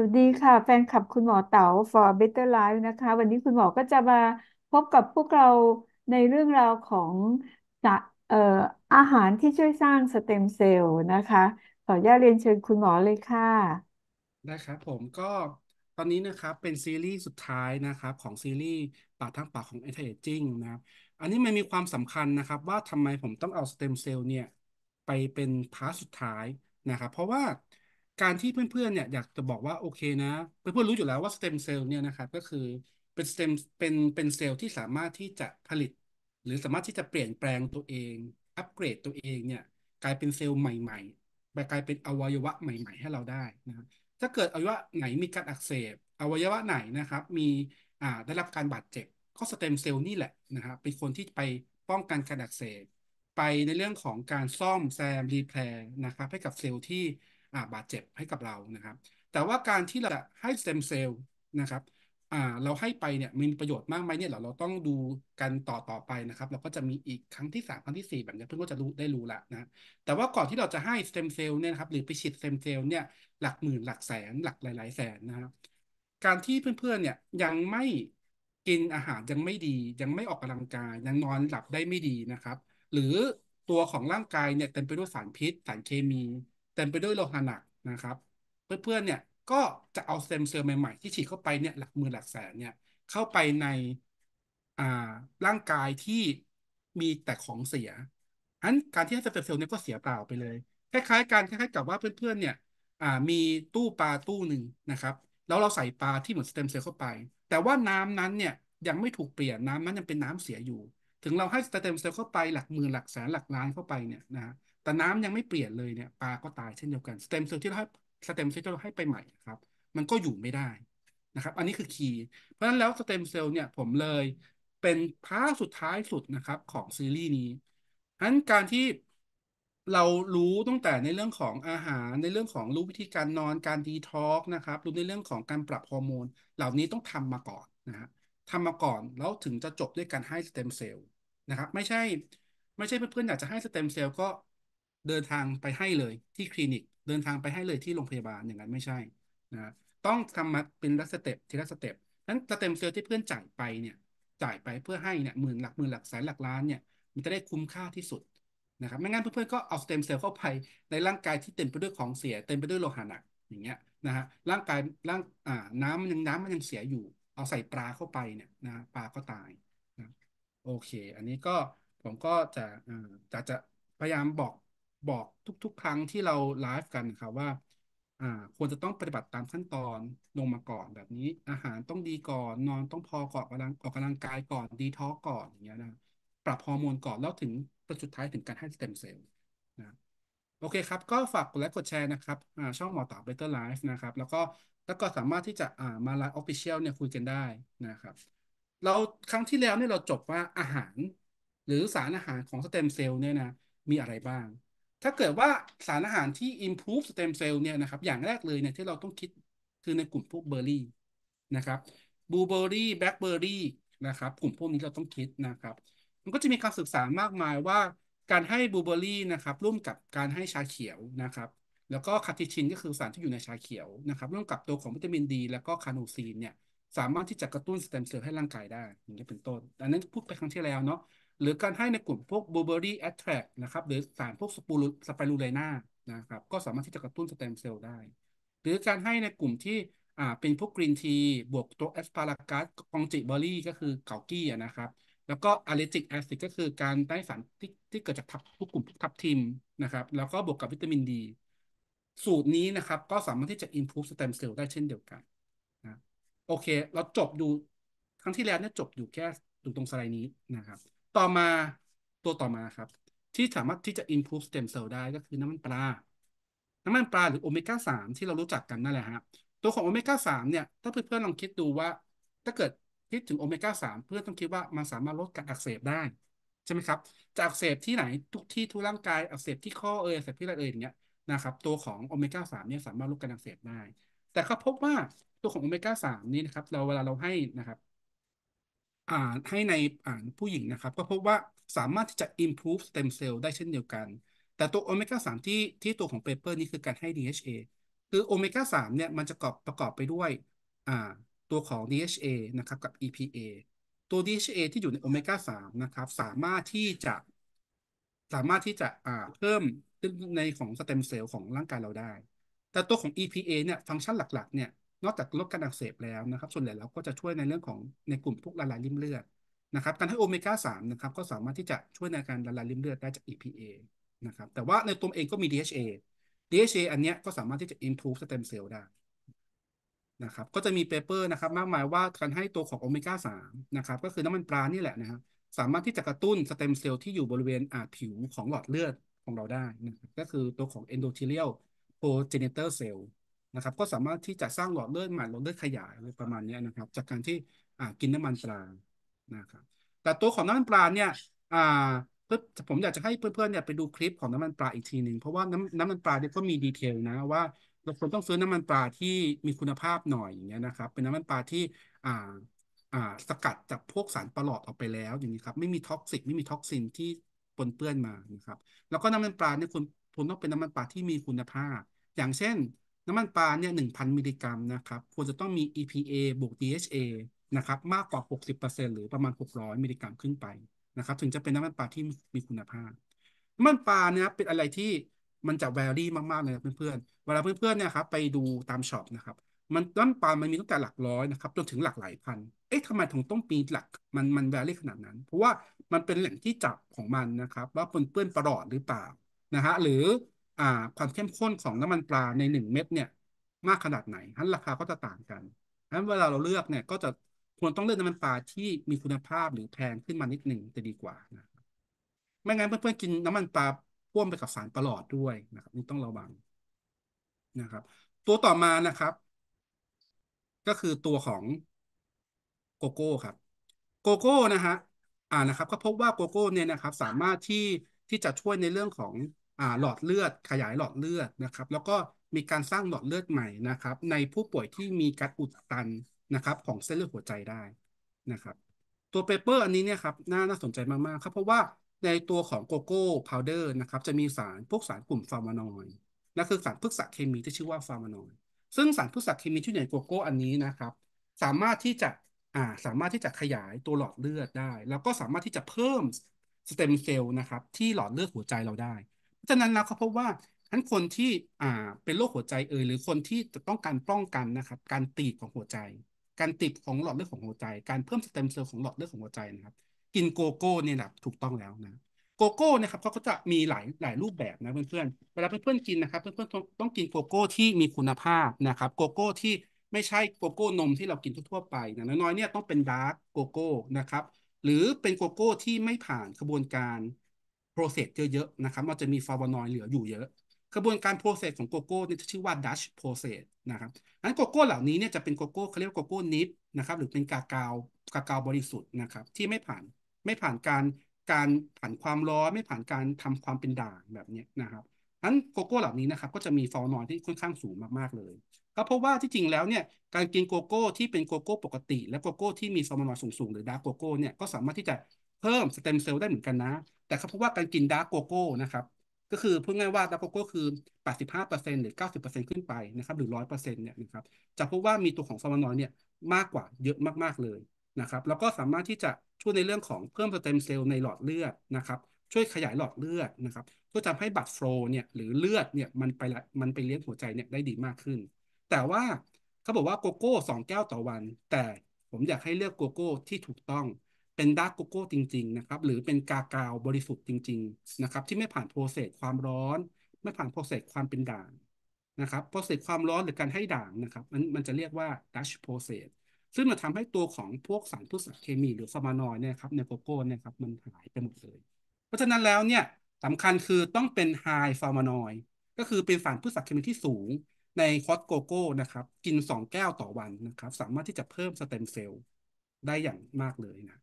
สวัสดีค่ะ แฟนคลับคุณหมอเต๋า for Better Life นะคะ วันนี้คุณหมอก็จะมาพบกับพวกเราในเรื่องราวของะเอ่ออาหารที่ช่วยสร้างสเต็มเซลล์นะคะขออนุญาตเรียนเชิญคุณหมอเลยค่ะนะครับผมก็ตอนนี้นะครับเป็นซีรีส์สุดท้ายนะครับของซีรีส์ปากทั้งปากของเอเ i จิ้งนะครับอันนี้มันมีความสำคัญนะครับว่าทำไมผมต้องเอาสเต็มเซลล์เนี่ยไปเป็นพาร์ทสุดท้ายนะครับเพราะว่าการที่เพื่อนๆเนี่ยอยากจะบอกว่าโอเคนะ เพื่อนๆรู้อยู่แล้วว่าสเต็มเซลล์เนี่ยนะครับก็คือเป็นสเต็มเป็นเป็นเซลล์ที่สามารถที่จะผลิต หรือสามารถที่จะเปลี่ยนแปลงตัวเอง อัปเกรดตัวเองเนี่ยกลายเป็นเซลล์ใหม่ๆไปกลายเป็นอวัยวะใหม่ ๆ ให้เราได้นะครับถ้าเกิดอวัยวะไหนมีการอักเสบอวัยวะไหนนะครับ มีอ่าได้รับการบาดเจ็บก็สเต็มเซลล์นี่แหละนะครับเป็นคนที่ไปป้องกันการอักเสบไปในเรื่องของการซ่อมแซมรีแพร์นะครับให้กับเซลล์ที่บาดเจ็บให้กับเรา นะครับ แต่ว่าการที่เราให้สเต็มเซลล์ นะครับเราให้ไป เนี่ย มีประโยชน์มากไหมเนี่ยเราเราต้องดูกันต่อต่อไป นะครับ เราก็จะมีอีกครั้งที่3ครั้งที่4แบบนี้เพื่อนก็จะรู้ได้รู้ละนะ แต่ว่าก่อนที่เราจะให้สเต็มเซลล์ เนี่ยครับ หรือไปฉีดสเต็มเซลล์ เนี่ย หลักหมื่นหลักแสน หลักหลาย ๆแสนนะครับ การที่เพื่อนๆเนี่ย ยังไม่กินอาหารยังไม่ดี ยังไม่ออกกำลังกาย ยังนอนหลับได้ไม่ดีนะครับ หรือตัวของร่างกาย เนี่ย เต็มไปด้วยสารพิษ สารเคมีเต็มไปด้วยโลหะหนักนะครับ เพื่อนๆเนี่ยก็จะเอาเซมเซลล์ใหม่ๆที่ฉีดเข้าไปเนี่ยหลักหมื่นหลักแสนเนี่ยเข้าไปในอ่าร่างกายที่มีแต่ของเสียอันการที่ให้สเต็มเซลล์เนี่ยก็เสียเปล่าไปเลย คล้ายๆกันคล้ายๆกับว่าเพื่อนๆเนี่ยอ่ามีตู้ปลาตู้หนึ่งนะครับ แล้วเราใส่ปลาที่เหมือนสเต็มเซลล์เข้าไป แต่ว่าน้ำนั้นเนี่ยยังไม่ถูกเปลี่ยน น้ำานั้นยังเป็นน้ำเสียอยู่ ถึงเราให้สเต็มเซลล์เข้าไปหลักหมื่นหลักแสนหลักล้านเข้าไปเนี่ยนะแต่น้ำยังไม่เปลี่ยนเลยเนี่ยปลาก็ตายเช่นเดียวกันสเต็มเซลล์ที่เราให้สเต็มเซลล์ที่เราให้ไปใหม่ครับ มันก็อยู่ไม่ได้นะครับอันนี้คือคีย์เพราะฉะนั้นแล้วสเต็มเซลล์เนี่ยผมเลยเป็นพาร์ทสุดท้ายสุดนะครับของซีรีส์นี้ัะนั้นการที่เรารู้ตั้งแต่ในเรื่องของอาหารในเรื่องของรู้วิธีการนอนการดีท็อกนะครับรู้ในเรื่องของการปรับฮอร์โมน เหล่านี้ต้องทำมาก่อนนะฮะทำมาก่อนแล้วถึงจะจบด้วยการให้สเต็มเซลล์นะครับไม่ใช่ไม่ใช่เพื่อนๆอยากจะให้สเต็มเซลล์ก็เดินทางไปให้เลยที่คลินิก เดินทางไปให้เลยที่โรงพยาบาลอย่างนั้นไม่ใช่นะต้องทำมาเป็นละสเต็ปทีละสเต็ปนั้นสเต็มเซลล์ที่เพื่อนจ่ายไปเนี่ย จ่ายไปเพื่อให้เนี่ยหมื่นหลักหมื่นหลักแสนหลักล้านเนี่ย มันจะได้คุ้มค่าที่สุดนะครับ ไม่งั้นเพื่อนๆก็เอาสเต็มเซลล์เข้าไป ในร่างกายที่เต็มไปด้วยของเสีย เต็มไปด้วยโลหะหนักอย่างเงี้ยนะฮะ ร่างกายร่างอ่าน้ำมันยังน้ำมันยังเสียอยู่ เอาใส่ปลาเข้าไปเนี่ยนะปลาก็ตายนะโอเค อันนี้ก็ผมก็จะจะจะพยายามบอกบอกทุก ๆ ครั้งที่เราไลฟ์กันครับว่าอ่า ควรจะต้องปฏิบัติตามขั้นตอนลงมาก่อนแบบนี้ อาหารต้องดีก่อน นอนต้องพอก่อนออกกำลังออกกำลังกายก่อนดีท็อกก่อนอย่างเงี้ยนะ ปรับฮอร์โมนก่อนแล้วถึงสุดท้ายถึงการให้สเต็มเซลล์นะ โอเคครับ ก็ฝากกดไลค์กดแชร์นะครับอ่าช่องหมอต่อ Better Life นะครับ แล้วก็แล้วก็สามารถที่จะอ่ามาไลฟ์ออฟฟิเชียลเนี่ยคุยกันได้นะครับ เราครั้งที่แล้วเนี่ยเราจบว่าอาหาร หรือสารอาหารของสเต็มเซลล์เนี่ยนะมีอะไรบ้างถ้าเกิดว่าสารอาหารที่ improve stem cell เนี่ยนะครับ อย่างแรกเลยเนี่ยที่เราต้องคิดคือในกลุ่มพวกเบอร์รี่นะครับบลูเบอร์รี่แบล็คเบอร์รี่นะครับกลุ่มพวกนี้เราต้องคิดนะครับ มันก็จะมีการศึกษามากมายว่า การให้บลูเบอร์รี่นะครับร่วมกับการให้ชาเขียวนะครับแล้วก็คาทิชินก็คือสารที่อยู่ในชาเขียวนะครับร่วมกับตัวของวิตามินดีแล้วก็คาโนซีนเนี่ยสามารถที่จะกระตุ้นสเต็มเซลล์ให้ร่างกายได้อย่างนี้เป็นต้นอันนั้นพูดไปครั้งที่แล้วเนาะหรือการให้ในกลุ่มพวก Burberry Attract นะครับ หรือสารพวกสปูสไปรูไลนานะครับ ก็สามารถที่จะกระตุ้นสเต็มเซลล์ได้ หรือการให้ในกลุ่มที่อ่าเป็นพวกกรีนทีบวกตัวแอสพารากัสกองจิเบอรี่ก็คือเกากี้นะครับแล้วก็อะเลจิกแอซิดก็คือการได้สารที่ที่เกิดจากทับพวกกลุ่มพวกทับทิมนะครับ แล้วก็บวกกับวิตามินดี สูตรนี้นะครับ ก็สามารถที่จะน m p r o สเต็มเซลล์ได้เช่นเดียวกันนะโอเค เราจบดูครั้งที่แล้วเนี่ยจบอยู่แค่ดูตรงสไลด์นี้นะครับต่อมาตัวต่อมาครับ ที่สามารถที่จะ improve stem cell ได้ก็คือน้ำมันปลา น้ำมันปลาหรือโอเมก้าสามที่เรารู้จักกันนั่นแหละฮะตัวของโอเมก้าสามเนี่ยถ้าเพื่อนๆลองคิดดูว่า ถ้าเกิดคิดถึงโอเมก้าสามเพื่อนต้องคิดว่ามันสามารถลดการอักเสบได้ ใช่ไหมครับจะอักเสบที่ไหน ทุกที่ทุกร่างกายอักเสบที่ข้อเอยอักเสบที่อะไรเอยอย่างเงี้ยนะครับ ตัวของโอเมก้าสามเนี่ยสามารถลดการอักเสบได้ แต่เขาพบว่าตัวของโอเมก้าสามนี้นะครับเราเวลาเราให้นะครับอ่าให้ในอ่านผู้หญิงนะครับ ก็พบว่าสามารถที่จะ improve stem cell ได้เช่นเดียวกัน แต่ตัวโอเมก้า3ที่ที่ตัวของเปเปอร์นี้คือการให้ DHA คือโอเมก้า3เนี่ยมันจะกอบประกอบไปด้วยอ่าตัวของ DHA นะครับกับ EPA ตัว DHA ที่อยู่ในโอเมก้า3นะครับสามารถที่จะ สามารถที่จะอ่าเพิ่มในของสเต็มเซลล์ของร่างกายเราได้ แต่ตัวของ EPA เนี่ยฟังก์ชันหลักๆเนี่ยนอกจากลดการอักเสบแล้วนะครับส่วนใหญ่เราก็จะช่วยในเรื่องของในกลุ่มพวกละลายริ่มเลือดนะครับการให้โอเมก้ามนะครับก็สามารถที่จะช่วยในการละลายริ่มเลือดได้จาก EPA นะครับแต่ว่าในตัวเองก็มี DHA DHA อันเนี้ยก็สามารถที่จะ improve stem cell ได้นะครับก็จะมีเปเปอร์นะครับมากมายว่าการให้ตัวของโอเมก้ามนะครับก็คือน้ำมันปลานี่แหละนะครับสามารถที่จะกระตุ้นสเต็มเซลล์ที่อยู่บริเวณอาผิวของหลอดเลือดของเราได้นะครับก็คือตัวของ endothelial progenitor cell ะครับก็สามารถที่จะสร้างหลอดเลือดใหม่หลอดเลือดขยายอะไรประมาณนี้นะครับ จากการที่กินน้ำมันปลานะครับแต่ตัวของน้ำมันปลาเนี่ยผมอยากจะให้เพื่อนๆเนี่ยไปดูคลิปของน้ำมันปลาอีกทีหนึ่งเพราะว่าน้ำน้ำมันปลาเนี่ยก็มีดีเทลนะว่าเราควรต้องซื้อน้ำมันปลาที่มีคุณภาพหน่อยอย่างเงี้ยนะครับเป็นน้ำมันปลาที่อ่าอ่าสกัดจากพวกสารปลอดออกไปแล้วอย่างนี้ครับไม่มีท็อกซิกไม่มีท็อกซินที่ปนเปื้อนมานะครับแล้วก็น้ำมันปลาเนี่ยคุณคุณต้องเป็นน้ำมันปลาที่มีคุณภาพ อย่างเช่นน้ำมันปลาเนี่ยหนึ่งพันมิลลิกรัมนะครับควรจะต้องมี EPA บวก DHA นะครับมากกว่า 60%หรือประมาณ 600 มิลลิกรัมขึ้นไปนะครับถึงจะเป็นน้ำมันปลาที่มีคุณภาพ น้ำมันปลาเนี่ยเป็นอะไรที่มันจะแวรี่มากๆเลยเพื่อนๆเวลาเพื่อนๆเนี่ยครับไปดูตามช็อปนะครับมันน้นปลามันมีตั้งแต่หลักร้อยนะครับจนถึงหลักหลายพันเอ๊ะทำไมถึงต้องปีหลัก มันมันแวรี่ขนาดนั้น เพราะว่ามันเป็นแหล่งที่จับของมันนะครับว่าปนเปื้อนประหลอดหรือเปล่านะฮะหรืออ่าความเข้มข้นของน้ำมันปลาในหนึ่งเม็ดเนี่ย มากขนาดไหนนั้นราคาก็จะต่างกันนั้นเวลาเราเลือกเนี่ยก็จะควรต้องเลือกน้ำมันปลาที่มีคุณภาพ หรือแพงขึ้นมานิดหนึ่งจะดีกว่านะไม่งั้นเพื่อนๆ กินน้ำมันปลาพ่วงไปกับสารประหลอดด้วยนะครับนี่ต้องระวังนะครับ ตัวต่อมานะครับ ก็คือตัวของโกโก้ครับ โกโก้นะฮะอ่านะครับ ก็พบว่าโกโก้เนี่ยนะครับ สามารถที่ที่จะช่วยในเรื่องของหลอดเลือดขยายหลอดเลือดนะครับแล้วก็มีการสร้างหลอดเลือดใหม่นะครับในผู้ป่วยที่มีการอุดตันนะครับของเส้นเลือดหัวใจได้นะครับ ตัวเปเปอร์อันนี้เนี่ยครับน่าน่าสนใจมากๆครับเพราะว่าในตัวของโกโก้พาวเดอร์นะครับจะมีสารพวกสารกลุ่มฟาร์มานอยด์นั่นคือสารพฤกษเคมีที่ชื่อว่าฟาร์มานอยด์ซึ่งสารพฤกษเคมีที่อยู่ในโกโก้ อันนี้นะครับสามารถที่จะอ่าสามารถที่จะขยายตัวหลอดเลือดได้ แล้วก็สามารถที่จะเพิ่มสเต็มเซลล์นะครับที่หลอดเลือดหัวใจเราได้ฉะนั้นแล้วเขาพบว่าทั้นคนที่อ่าเป็นโรคหัวใจเอ่ยหรือคนที่จะต้องการป้องกันนะครับการตีบของหัวใจ การตีบของหลอดเลือดของหัวใจการเพิ่มสเต็มเซลล์ของหลอดเลือดของหัวใจนะครับ กินโกโก้เนี่ยแหละถูกต้องแล้วนะโกโก้นะครับเขาก็จะมีหลายหลายรูปแบบนะเพื่อนเพื่อนเวลาเพื่อนๆกินนะครับ เพื่อนๆต้องกินโกโก้ที่มีคุณภาพนะครับโกโก้ ที่ไม่ใช่โกโก้นมที่เรากินทั่วๆไปนะน้อยๆเนี่ยต้องเป็นดาร์กโกโก้นะครับหรือเป็นโกโก้ที่ไม่ผ่านกระบวนการโปรเซสเยอะๆ นะครับ มันจะมีฟาวนอยเหลืออยู่เยอะ กระบวนการโปรเซสของโกโก้นี่ชื่อว่าดัชโปรเซสนะครับนั้นโกโก้เหล่านี้เนี่ยจะเป็นโกโก้เขาเรียกโกโก้นิฟนะครับ หรือเป็นกากาวกากาวบริสุทธิ์นะครับ ที่ไม่ผ่าน ไม่ผ่านการ การผ่านความร้อน ไม่ผ่านการทำความเป็นด่างแบบนี้นะครับนั้นโกโก้เหล่านี้นะครับ ก็จะมีฟาวนอยที่ค่อนข้างสูงมากๆ เลย ก็เพราะว่าที่จริงแล้วเนี่ย การกินโกโก้ที่เป็นโกโก้ปกติและโกโก้ที่มีฟาวนอยสูงๆ หรือดาร์กโกโก้เนี่ย ก็สามารถที่จะเพิ่มสเต็มเซลล์ได้เหมือนกันนะ แต่เขาพบว่าการกินดาร์กโกโก้นะครับ ก็คือพูดง่ายว่าดาร์กโกโก้คือ 85%หรือ 90%ขึ้นไปนะครับ หรือ 100%เนี่ยนะครับ จะพบว่ามีตัวของฟอร์มานอยเนี่ยมากกว่าเยอะมากๆเลยนะครับ แล้วก็สามารถที่จะช่วยในเรื่องของ เพิ่มสเต็มเซลล์ในหลอดเลือดนะครับ ช่วยขยายหลอดเลือดนะครับ่อทำให้บัตรโฟลเนี่ยหรือเลือดเนี่ยมันไปมันไปเลี้ยงหัวใจเนี่ยได้ดีมากขึ้น แต่ว่าเขาบอกว่าโกโก้สองแก้วต่อวัน แต่ผมอยากให้เลือกโกโก้ที่ถูกต้องเป็นดาร์กโกโก้จริงๆนะครับ หรือเป็นกากาวบริสุทธิ์จริงๆนะครับ ที่ไม่ผ่านโปรเซสความร้อน ไม่ผ่านโปรเซสความเป็นด่างนะครับโปรเซสความร้อนหรือการให้ด่างนะครับ มันมันจะเรียกว่าดัชโปรเซสซึ่งมันทำให้ตัวของพวกสารพืชสารเคมีหรือฟอร์มานอยเนี่ยครับ ในโกโก้เนี่ยครับ มันหายไปหมดเลย เพราะฉะนั้นแล้วเนี่ยสำคัญคือต้องเป็นไฮฟอร์มานอยก็คือเป็นสารพืชสารเคมีที่สูง ในคอสโกโก้นะครับ กิน2แก้วต่อวันนะครับ สามารถที่จะเพิ่มสเต็มเซลล์ได้อย่างมากเลยนะ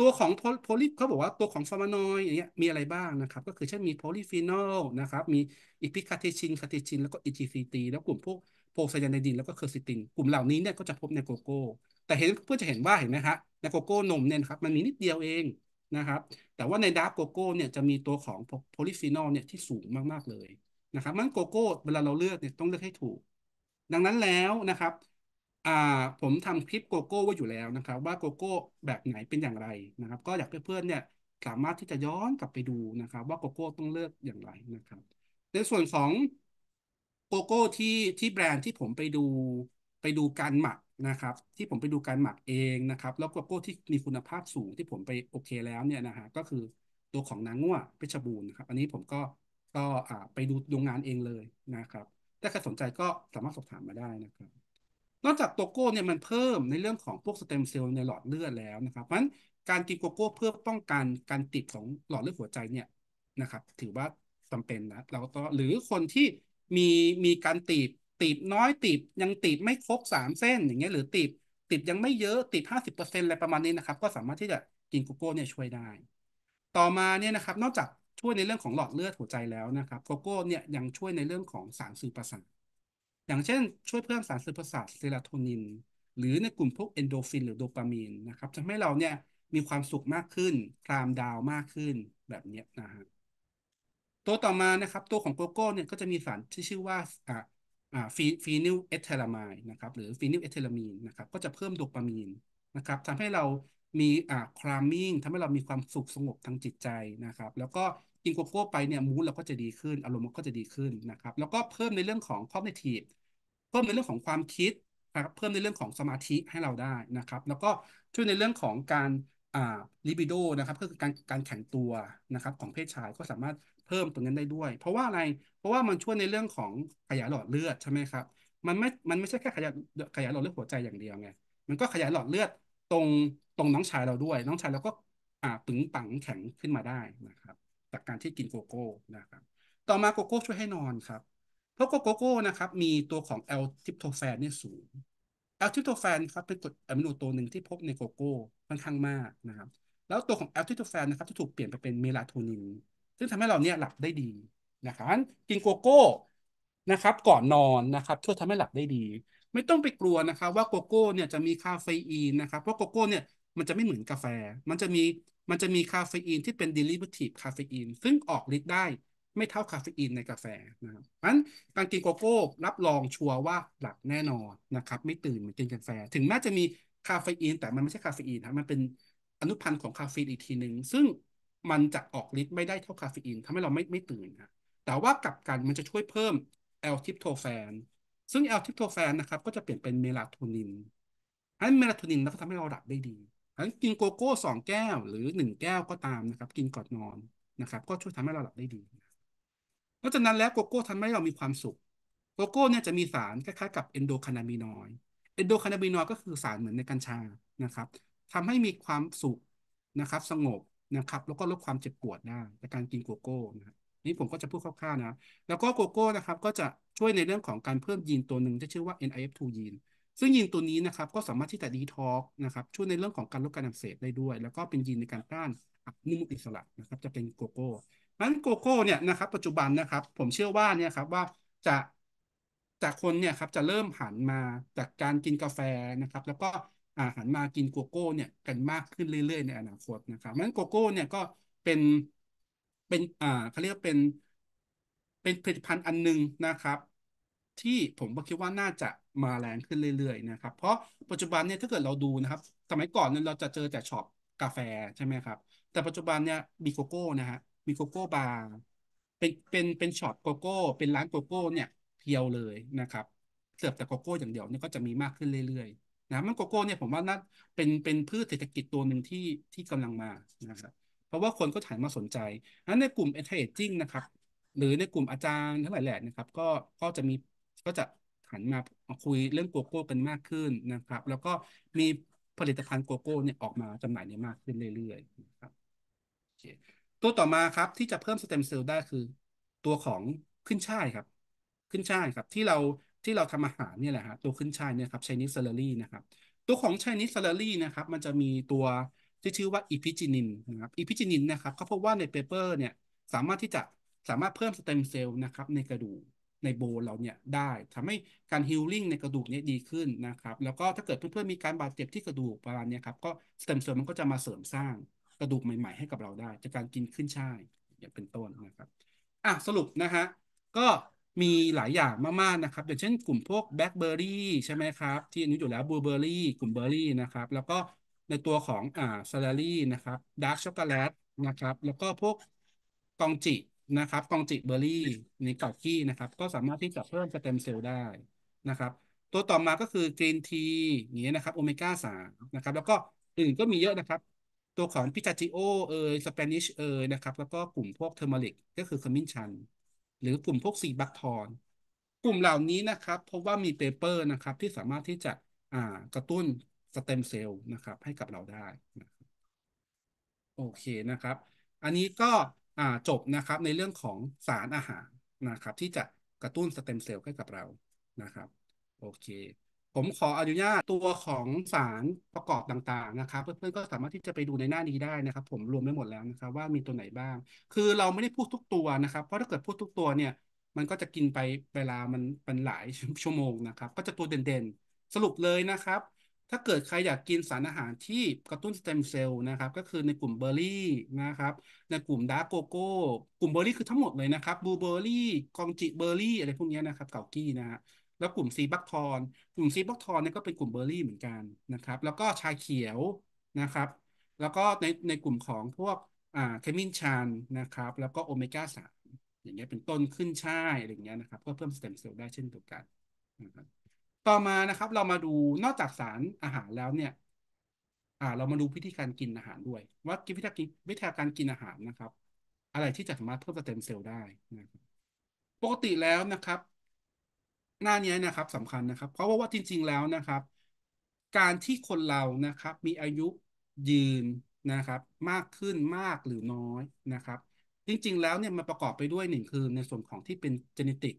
ตัวของโพลีเขาบอกว่าตัวของฟอร์มานอยอย่างเงี้ยมีอะไรบ้างนะครับ ก็คือเช่นมีโพลีฟีนอลนะครับ มีอิพิคาเทชินคาเทชิน แล้วก็อีจีซีตีแล้วกลุ่มพวกโพไซยาไนดินแล้วก็เคอร์ซิตินกลุ่มเหล่านี้เนี่ยก็จะพบในโกโก้ แต่เห็นเพื่อจะเห็นว่าเห็นไหมฮะในโกโก้นมเนี่ยครับมันมีนิดเดียวเองนะครับ แต่ว่าในดาร์กโกโก้เนี่ยจะมีตัวของโพลีฟีนอลเนี่ยที่สูงมาก ๆ เลยนะครับมันโกโก้เวลาเราเลือกเนี่ยต้องเลือกให้ถูก ดังนั้นแล้วนะครับอ่าผมทำคลิปโกโก้ไว้อยู่แล้วนะครับ ว่าโกโก้แบบไหนเป็นอย่างไรนะครับ ก็อยากเพื่อนๆเนี่ยสามารถที่จะย้อนกลับไปดูนะครับ ว่าโกโก้ต้องเลือกอย่างไรนะครับในส่วนของโกโก้ที่ที่แบรนด์ที่ผมไปดูไปดูการหมักนะครับที่ผมไปดูการหมักเองนะครับ แล้วโกโก้ที่มีคุณภาพสูง ที่ผมไปโอเคแล้วเนี่ยนะฮะก็คือตัวของนางง่วเพชรบูรณ์นะครับ อันนี้ผมก็ก็อ่าไปดูโรงงานเองเลยนะครับถ้าใครสนใจก็สามารถสอบถามมาได้นะครับนอกจากโกโก้เนี่ยมันเพิ่มในเรื่องของพวกสเต็มเซลล์ในหลอดเลือดแล้วนะครับเพราะฉะนั้นการกินโกโก้เพื่อป้องกันการติดของหลอดเลือดหัวใจเนี่ยนะครับถือว่าจำเป็นนะเราก็หรือคนที่มีมีการตีบตีบน้อยตีบยังตีบไม่ครบสามเส้นอย่างเงี้ยหรือตีบติดยังไม่เยอะติดห้าสิบเปอร์เซ็นต์อะไรประมาณนี้นะครับ ก็สามารถที่จะกินโกโก้เนี่ยช่วยได้ต่อมาเนี่ยนะครับนอกจากช่วยในเรื่องของหลอดเลือดหัวใจแล้วนะครับโกโก้เนี่ยยังช่วยในเรื่องของสารสื่อประสาทอย่างเช่นช่วยเพิ่มสารสื่อประสาทเซโรโทนิน หรือในกลุ่มพวกเอนโดฟิน หรือโดปามีนนะครับทำให้เราเนี่ยมีความสุขมากขึ้นคลามดาวมากขึ้นแบบนี้นะฮะตัวต่อมานะครับตัวของโกโก้เนี่ยก็จะมีสารที่ชื่อว่าอ่าฟีฟีนิลเอทิลามายนะครับหรือฟีนิลเอทิลามีนนะครับก็จะเพิ่มโดปามีนนะครับทำให้เรามีอ่าคลามมิ่งทำให้เรามีความสุขสงบทางจิตใจนะครับแล้วก็กินโกโก้ไปเนี่ยมูดเราก็จะดีขึ้น อารมณ์ก็จะดีขึ้นนะครับแล้วก็เพิ่มในเรื่องของ cognitive เพิ่มในเรื่องของความคิดนะครับเพิ่มในเรื่องของสมาธิให้เราได้นะครับ แล้วก็ช่วยในเรื่องของการอ่าลิบิโดนะครับ ก็คือการการแข็งตัวนะครับ ของเพศชาย ก็สามารถเพิ่มตรงนั้นได้ด้วย เพราะว่าอะไรเพราะว่ามันช่วยในเรื่องของขยายหลอดเลือดใช่ไหมครับมันไม่มันไม่ใช่แค่ขยายขยายหลอดเลือดหัวใจอย่างเดียวไงมันก็ขยายหลอดเลือดตรงตรงน้องชายเราด้วย น้องชายเราก็อ่าปึงปังแข็งขึ้นมาได้นะครับจากการที่กินโกโก้นะครับต่อมาโกโก้ ช่วยให้นอนครับโกโกโกโก้นะครับมีตัวของแอลทิปโทแฟนนี่สูงแอลทิปโทแฟนครับเป็นกรดอะมิโนตัวหนึ่งที่พบในโกโก้ค่อนข้างมากนะครับแล้วตัวของแอลทิปโทแฟนนะครับที่ถูกเปลี่ยนไปเป็นเมลาโทนินซึ่งทำให้เราเนี่ยหลับได้ดีนะครับกินโกโก้นะครับก่อนนอนนะครับช่วยทำให้หลับได้ดี ไม่ต้องไปกลัวนะครับว่าโกโก้เนี่ยจะมีคาเฟอีนนะครับเพราะโกโก้เนี่ยมันจะไม่เหมือนกาแฟ มันจะมีมันจะมีคาเฟอีนที่เป็นดิ e r i v a t ทีฟคาเฟอีนซึ่งออกฤทธิ์ได้ไม่เท่าคาเฟอีนในกาแฟนะครับ เพราะฉะนั้นการกินโกโก้รับรองชัวร์ว่าหลับแน่นอนนะครับไม่ตื่นเหมือนกินกาแฟ ถึงแม้จะมีคาเฟอีน แต่มันไม่ใช่คาเฟอีนครับมันเป็นอนุพันธ์ของคาเฟอีนอีกทีหนึ่งซึ่งมันจะออกฤทธิ์ไม่ได้เท่าคาเฟอีนทำให้เราไม่ไม่ตื่นครแต่ว่ากลับกันมันจะช่วยเพิ่มแอลทิปโทแฟนซึ่งแอลทิปโทแฟนนะครับก็จะเปลี่ยนเป็นเมลาโทนินอันเมลาโทนินแล้วก็ทำให้เราหลับได้ดีอันกินโกโก้สองแก้วหรือหนึ่งแก้วก็ตามนะครับกินก่อนนอนนะครับก็ช่วยทาให้เราหลับได้ดีนอกจากนั้นแล้วโกโก้ทำให้เรามีความสุข โกโก้เนี่ยจะมีสารคล้ายๆกับเอนโดคานาบินอยเอนโดคานาบินอยก็คือสารเหมือนในกัญชานะครับทำให้มีความสุขนะครับสงบนะครับ แล้วก็ลดความเจ็บปวดได้จากการกินโกโก้นะนี่ผมก็จะพูดคร่าวๆนะ แล้วก็โกโก้นะครับก็จะช่วยในเรื่องของการเพิ่มยีนตัวหนึ่งที่ชื่อว่า NIF2 ยีนซึ่งยีนตัวนี้นะครับก็สามารถที่จะดีท็อกนะครับ ช่วยในเรื่องของการลดการอักเสบได้ด้วย แล้วก็เป็นยีนในการต้านอนุมูลอิสระนะครับจะเป็นโกโก้นั้นโกโก้เนี่ยนะครับ ปัจจุบันนะครับ ผมเชื่อว่าเนี่ยครับว่าจะจากคนเนี่ยครับจะเริ่มหันมาจากการกินกาแฟนะครับ แล้วก็หันมากินโกโก้ เนี่ยกันมากขึ้นเรื่อย ๆ ในอนาคตนะครับนั้นโกโก้เนี่ยก็เป็นเป็นอ่าเขาเรียกเป็นเป็นผลิตภัณฑ์อันหนึ่งนะครับ ที่ผมก็คิดว่าน่าจะมาแรงขึ้นเรื่อยๆ นะครับ เพราะปัจจุบันเนี่ยถ้าเกิดเราดูนะครับ สมัยก่อนเนี่ยเราจะเจอแต่ช็อปกาแฟใช่ไหมครับ แต่ปัจจุบันเนี่ยบีโกโก้นะฮะมีโกโก้บาร์เป็นเป็นเป็นช็อปโกโก้เป็นร้านโกโก้ เนี่ยเพียวเลยนะครับ เสิร์ฟแต่โกโก้ อย่างเดียวเนี่ยก็จะมีมากขึ้นเรื่อยๆ นะมันโกโก้เนี่ยผมว่าน่าเป็นเป็นพืชเศรษฐกิจตัวหนึ่งที่ที่กำลังมานะครับ เพราะว่าคนก็ถ่ายมาสนใจนั้นในกลุ่มเอเทจจิ้งนะครับ หรือในกลุ่มอาจารย์ทั้งหลายแหล่นะครับ ก็ก็จะมีก็จะหันมาคุยเรื่องโกโก้กันมากขึ้นนะครับ แล้วก็มีผลิตภัณฑ์โกโก้เนี่ยออกมาจำหน่ายเนี่ยมากขึ้นเรื่อยๆนะครับตัวต่อมาครับที่จะเพิ่มสเต็มเซลล์ได้คือ ตัวของขึ้นช่ายครับ ขึ้นช่ายครับ ที่เราที่เราทำอาหารเนี่ยแหละฮะตัวขึ้นช่ายเนี่ยครับ Chinese ล e ร e นะครับ ตัวของ Chinese ล e ร e นะครับ มันจะมีตัวที่ชื่อว่าอีพิจินินนะครับอีพิจินินนะครับเขาพบว่าในเปเปอร์เนี่ยสามารถที่จะสามารถเพิ่มสเต็มเซลล์นะครับในกระดูก ในโบเราเนี่ยได้ทำให้การฮิลลิ่งในกระดูกเนี่ยดีขึ้นนะครับ แล้วก็ถ้าเกิดเพื่อนๆมีการบาดเจ็บที่กระดูกประมาณนี้ครับก็สเต็มเซลล์มันก็จะมาเสริมสร้างกระดูกใหม่ ๆให้กับเราได้จากการกินขึ้นช่ายอย่างเป็นต้นนะครับอ่ะสรุปนะฮะก็มีหลายอย่างมาก ๆ นะครับอย่างเช่นกลุ่มพวกแบล็คเบอร์รี่ใช่ไหมครับ ที่อนุอยู่แล้วบลูเบอร์รี่กลุ่มเบอร์รี่นะครับแล้วก็ในตัวของอ่าซาลารี่นะครับดาร์กช็อกโกแลตนะครับ แล้วก็พวกกองจินะครับ กองจิเบอร์รี่นิกอกี้นะครับ ก็สามารถที่จะเพิ่มสเต็มเซลล์ได้นะครับ ตัวต่อมาก็คือกรีนทีอย่างเงี้ยนะครับโอเมก้าสามนะครับ แล้วก็อื่นก็มีเยอะนะครับตัวของพิตาจิโอเอยสเปนิชเอยนะครับแล้วก็กลุ่มพวกเทอร์มาริกก็คือขมิ้นชันหรือกลุ่มพวกสีบัคทอนกลุ่มเหล่านี้นะครับพบว่ามีเปเปอร์นะครับ ที่สามารถที่จะอ่ากระตุ้นสเต็มเซลล์นะครับ ให้กับเราได้นะครับโอเคนะครับ อันนี้ก็อ่าจบนะครับในเรื่องของสารอาหารนะครับ ที่จะกระตุ้นสเต็มเซลล์ให้กับเรานะครับ โอเคผมขออนุญาตตัวของสารประกอบต่างๆนะครับ เพื่อนๆก็สามารถที่จะไปดูในหน้านี้ได้นะครับ ผมรวมไว้หมดแล้วนะครับ ว่ามีตัวไหนบ้าง คือเราไม่ได้พูดทุกตัวนะครับ เพราะถ้าเกิดพูดทุกตัวเนี่ย มันก็จะกินไปเวลามันเป็นหลายชั่วโมงนะครับ ก็จะตัวเด่นๆ สรุปเลยนะครับ ถ้าเกิดใครอยากกินสารอาหารที่กระตุ้นสเต็มเซลล์นะครับก็คือในกลุ่มเบอร์รี่นะครับ ในกลุ่มดาร์กโกโก้กลุ่มเบอร์รี่คือทั้งหมดเลยนะครับบลูเบอร์รี่ กองจิเบอร์รี่ อะไรพวกนี้นะครับเกากี้นะฮะแล้วกลุ่มซีบักทอนกลุ่มซีบักทอนเนี่ยก็เป็นกลุ่มเบอร์รี่เหมือนกันนะครับ แล้วก็ชาเขียวนะครับ แล้วก็ในในกลุ่มของพวกอ่าเคมินชันนะครับ แล้วก็โอเมก้าสามอย่างเงี้ยเป็นต้นขึ้นช่ายอะไรเงี้ยนะครับก็เพิ่มสเต็มเซลล์ได้เช่นเดียวกันนะครับต่อมานะครับ เรามาดูนอกจากสารอาหารแล้วเนี่ย อ่า เรามาดูวิธีการกินอาหารด้วย ว่ากิวิธีการวิธีการกินอาหารนะครับ อะไรที่จะสามารถเพิ่มสเต็มเซลล์ได้นะครับปกติแล้วนะครับหน้านี้นะครับสำคัญนะครับ เพราะว่าจริง ๆแล้วนะครับ การที่คนเรานะครับ มีอายุยืนนะครับ มากขึ้นมากหรือน้อยนะครับ จริง ๆแล้วเนี่ยมันประกอบไปด้วยหนึ่งคือในส่วนของที่เป็นจจเนติก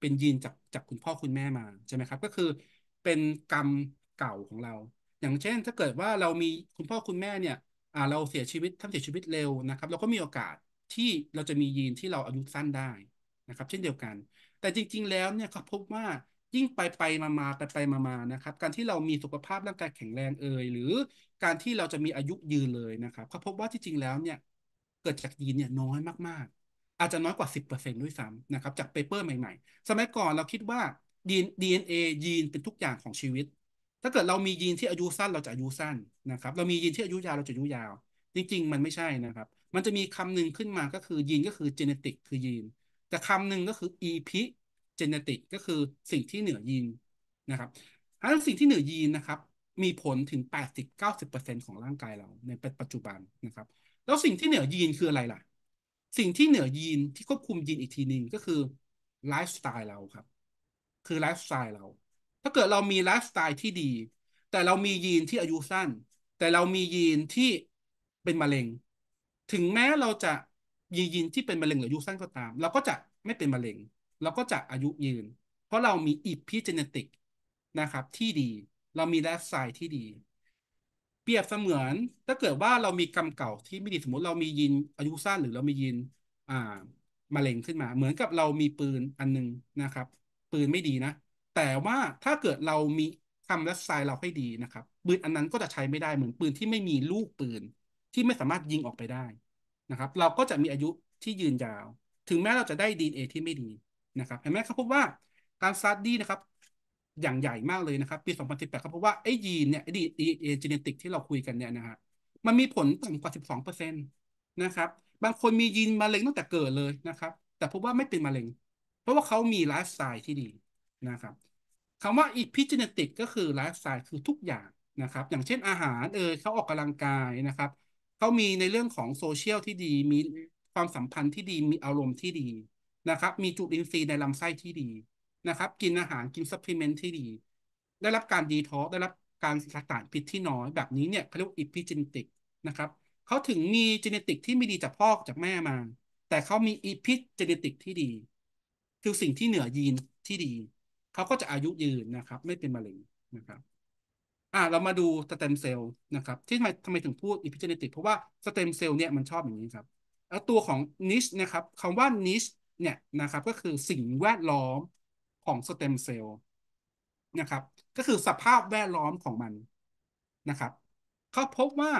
เป็นยีนจากจากคุณพ่อคุณแม่มาใช่ไหมครับก็คือเป็นกรรมเก่าของเรา อย่างเช่น ถ้าเกิดว่าเรามีคุณพ่อคุณแม่เนี่ยอ่าเราเสียชีวิตท่านเสียชีวิตเร็วนะครับเราก็มีโอกาสที่เราจะมียีนที่เราอายุสั้นได้นะครับ เช่นเดียวกันแต่จริง ๆ แล้วเนี่ยเขาพบว่ายิ่งไปไปมามาไปไปมามานะครับการที่เรามีสุขภาพร่างกายแข็งแรงเอ่ยหรือ การที่เราจะมีอายุยืนเลยนะครับเขาพบว่าที่จริงแล้วเนี่ยเกิดจากยีนเนี่ยน้อยมากๆ อาจจะน้อยกว่า 10%ด้วยซ้ำนะครับจากเปเปอร์ใหม่ๆสมัยก่อนเราคิดว่าดีน DNA ยีนเป็นทุกอย่างของชีวิต ถ้าเกิดเรามียีนที่อายุสั้นเราจะอายุสั้นนะครับเรามียีนที่อายุยาวเราจะอายุยาว จริงๆ มันไม่ใช่นะครับมันจะมีคำหนึ่งขึ้นมาก็คือยีนก็คือจีเนติกคือยีนแต่คำหนึ่งก็คือ epigenetic ก็คือสิ่งที่เหนือยีนนะครับอันสิ่งที่เหนือยีนนะครับ มีผลถึง 80-90%ของร่างกายเรา ในปัจจุบันนะครับ แล้วสิ่งที่เหนือยีนคืออะไรล่ะ สิ่งที่เหนือยีนที่ควบคุมยีนอีกทีหนึ่งก็คือไลฟ์สไตล์เราครับคือไลฟ์สไตล์เราถ้าเกิดเรามีไลฟ์สไตล์ที่ดีแต่เรามียีนที่อายุสั้น แต่เรามียีนที่เป็นมะเร็ง ถึงแม้เราจะยียีนที่เป็นมะเร็งหรืออายุสั้นก็ตาม เราก็จะไม่เป็นมะเร็ง เราก็จะอายุยืน เพราะเรามีอิพิเจเนติกนะครับ ที่ดีเรามีไลฟ์สไตล์ที่ดี เปรียบเสมือนถ้าเกิดว่าเรามีกรรมเก่าที่ไม่ดีสมมติ เรามียีนอายุสั้นหรือเรามียีนอ่ามะเร็งขึ้นมา เหมือนกับเรามีปืนอันนึง นะครับ ปืนไม่ดีนะ แต่ว่าถ้าเกิดเรามีทำและสไาย์เราให้ดีนะครับปืนอันนั้นก็จะใช้ไม่ได้เหมือน ปืนที่ไม่มีลูกปืนที่ไม่สามารถยิงออกไปได้ะครับเราก็จะมีอายุที่ยืนยาว ถึงแม้เราจะได้ดีเอที่ไม่ดีนะครับเห็นไหมครับพบว่าการสตัดดี้นะครับอย่างใหญ่มากเลยนะครับปี 2018เขาบเพบว่าไอ้ยีนเนี่ยไอ้ดีเอจีเนติกที่เราคุยกันเนี่ยนะฮะมันมีผลต่ำกว่า 12%นะครับ บางคนมียีนมะเร็งตั้งแต่เกิดเลยนะครับ แต่พบว่าไม่เป็นมะเร็ง เพราะว่าเขามีไลฟ์สไตล์ที่ดีนะครับคำว่าอีพิจเนติกก็คือไลฟ์สไตล์คือทุกอย่างนะครับ อย่างเช่นอาหารเออเขาออกกำลังกายนะครับเขามีในเรื่องของโซเชียลที่ดีมีความสัมพันธ์ที่ดีมีอารมณ์ที่ดีนะครับ มีจุลินทรีย์ในลำไส้ที่ดีนะครับกินอาหารกินซัพพลีเมนต์ที่ดี ได้รับการดีท็อกได้รับการสารพิษที่น้อยแบบนี้เนี่ยเขาเรียกว่าอิพิจินติกนะครับเขาถึงมีจีเนติกที่ไม่ดีจากพ่อจากแม่มา แต่เขามีอีพิจีเนติกที่ดีคือสิ่งที่เหนือยีนที่ดีเขาก็จะอายุยืนนะครับ ไม่เป็นมะเร็งนะครับอ่าเรามาดูสเต็มเซลล์นะครับ ที่ทำไมทำไมถึงพูดอีพิเจเนติกเพราะว่าสเต็มเซลล์เนี่ยมันชอบอย่างนี้ครับแล้วตัวของนิชนะครับคำว่านิชเนี่ยนะครับ ก็คือสิ่งแวดล้อมของสเต็มเซลล์นะครับ ก็คือสภาพแวดล้อมของมันนะครับ เขาพบว่า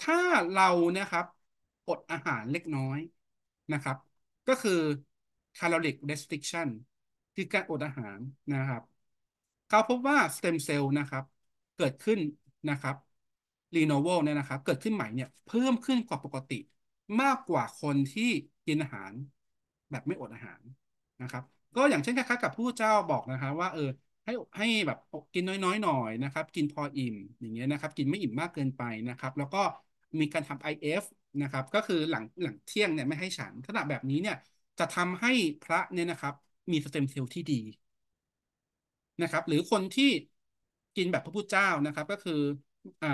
ถ้าเรานะครับอดอาหารเล็กน้อยนะครับ ก็คือ caloric restriction คือการอดอาหารนะครับเขาพบว่าสเต็มเซลล์นะครับเกิดขึ้นนะครับรีโนเวลเนี่ยนะครับ เกิดขึ้นใหม่เนี่ย เพิ่มขึ้นกว่าปกติมากกว่าคนที่กินอาหารแบบไม่อดอาหารนะครับ ก็อย่างเช่นคล้ายๆกับผู้เจ้าบอกนะครับว่าเออให้ให้แบบกินน้อยๆหน่อยนะครับกินพออิ่มอย่างเงี้ยนะครับ กินไม่อิ่มมากเกินไปนะครับ แล้วก็มีการทำ IF นะครับ ก็คือหลังหลังเที่ยงเนี่ยไม่ให้ฉันขณะแบบนี้เนี่ยจะทำให้พระเนี่ยนะครับ มีสเต็มเซลล์ที่ดีนะครับ หรือคนที่กินแบบพระพุทธเจ้านะครับ ก็คืออ่า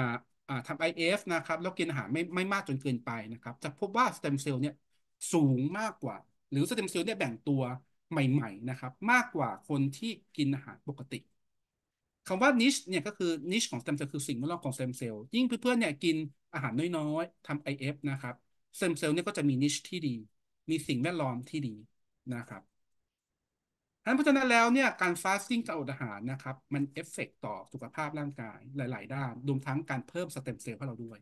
อ่าทำไอเอฟนะครับแล้วกินอาหารไม่ไม่มากจนเกินไปนะครับ จะพบว่าสเต็มเซลล์เนี่ยสูงมากกว่า หรือสเต็มเซลล์เนี่ยแบ่งตัวใหม่ๆนะครับ มากกว่าคนที่กินอาหารปกติคำว่านิชเนี่ยก็คือนิชของสเต็มเซลล์คือสิ่งแวดล้อมของสเต็มเซลล์ยิ่งเพื่อนๆเนี่ยกินอาหารน้อยๆทำไอเอฟนะครับสเต็มเซลล์เนี่ยก็จะมีนิชที่ดี มีสิ่งแวดล้อมที่ดีนะครับนั้นเพราะฉะนั้นแล้วเนี่ยการฟาสติ้งกับอดอาหารนะครับมัน เอฟเฟกต่อสุขภาพร่างกายหลาย ๆ ด้านรวมทั้งการเพิ่มสเต็มเซลล์ให้เราด้วย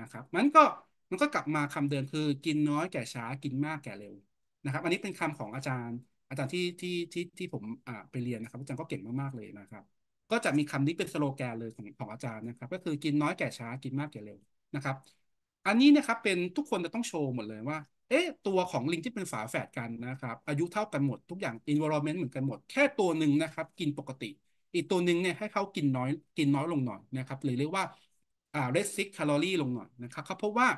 นะครับมันก็มันก็กลับมาคำเดิมคือ กินน้อยแก่ช้ากินมากแก่เร็วนะครับ อันนี้เป็นคำของอาจารย์ อาจารย์ที่ที่ที่ที่ผมอ่าไปเรียนนะครับ อาจารย์ก็เก่งมาก ๆ เลยนะครับ ก็จะมีคำนี้เป็นสโลแกนเลยของของอาจารย์นะครับ ก็คือกินน้อยแก่ช้ากินมากแก่เร็วนะครับ อันนี้นะครับเป็นทุกคนจะต้องโชว์หมดเลยว่าเอ๊ะตัวของลิงที่เป็นฝาแฝดกันนะครับ อายุเท่ากันหมด ทุกอย่าง environment เหมือนกันหมด แค่ตัวหนึ่งนะครับกินปกติ อีกตัวหนึ่งเนี่ยให้เขากินน้อย กินน้อยลงหน่อยนะครับหรือเรียกว่าอ่า red ซ i x calorie ลงหน่อยนะครับเขาพบว่า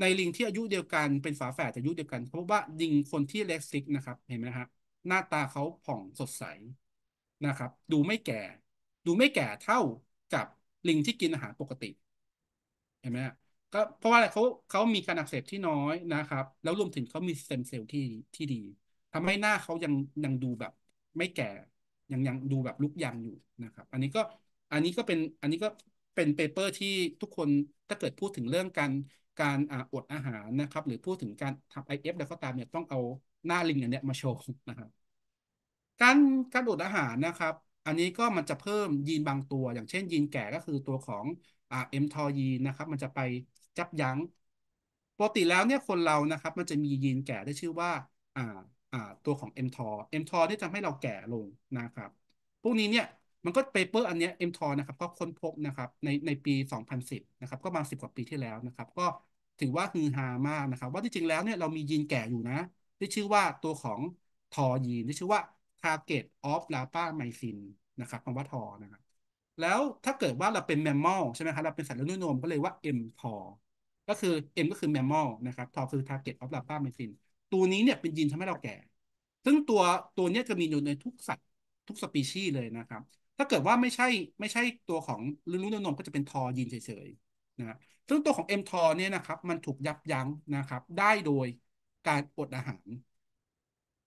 ในลิงที่อายุเดียวกัน เป็นฝาแฝดอายุเดียวกันเขาพบว่าลิงคนที่ r e กซ i กนะครับ เห็นไหมฮะหน้าตาเขาผ่องสดใสนะครับ ดูไม่แก่ ดูไม่แก่เท่ากับลิงที่กินอาหารปกติ เห็นไหมฮะก็เพราะว่าเขาเขามีการอักเสบที่น้อยนะครับแล้วรวมถึงเขามีสเต็มเซลล์ที่ที่ดี ทำให้หน้าเขายังยังดูแบบไม่แก่ยังยังดูแบบลุกยังอยู่นะครับ อันนี้ก็อันนี้ก็เป็นอันนี้ก็เป็น เปเปอร์ที่ทุกคนถ้าเกิดพูดถึงเรื่องการการอดอาหารนะครับ หรือพูดถึงการทำไอเอฟแล้วก็ตามเนี่ยต้องเอาหน้าลิงอันเนี้ยมาโชว์นะครับ การการอดอาหารนะครับ อันนี้ก็มันจะเพิ่มยีนบางตัว อย่างเช่นยีนแก่ก็คือตัวของอ่าเอ็มทอยีนนะครับ มันจะไปยับยั้งปกติแล้วเนี่ยคนเรานะครับมันจะมียีนแก่ได้ชื่อว่า อ่าอ่าตัวของ mTOR mTOR ที่ทำให้เราแก่ลงนะครับ พวกนี้เนี่ยมันก็เปเปอร์อันเนี้ย mTOR นะครับก็ค้นพบนะครับในในปี 2010นะครับ ก็มาสิบกว่าปีที่แล้วนะครับ ก็ถือว่าฮือฮามากนะครับ ว่าที่จริงแล้วเนี่ยเรามียีนแก่อยู่นะ ที่ชื่อว่าตัวของทอยีน ที่ชื่อว่า target of l a p a m y c i n นะครับคำว่าทอนะครับแล้วถ้าเกิดว่าเราเป็นแมมมอลใช่ไหมครับเราเป็นสัตว์เลี้ยงด้วยนมก็เลยว่า M ทอก็คือ M ก็คือแมมมอลนะครับทอคือ Target of Rapamycin ตัวนี้เนี่ยเป็นยีนทำให้เราแก่ ซึ่งตัวตัวนี้จะมีอยู่ในทุกสัตว์ทุกสปีชีส์เลยนะครับ ถ้าเกิดว่าไม่ใช่ไม่ใช่ตัวของเลี้ยงด้วยนมก็จะเป็นทอยีนเฉยๆนะซึ่งตัวของ M ทอเนี่ยนะครับ มันถูกยับยั้งนะครับ ได้โดยการอดอาหาร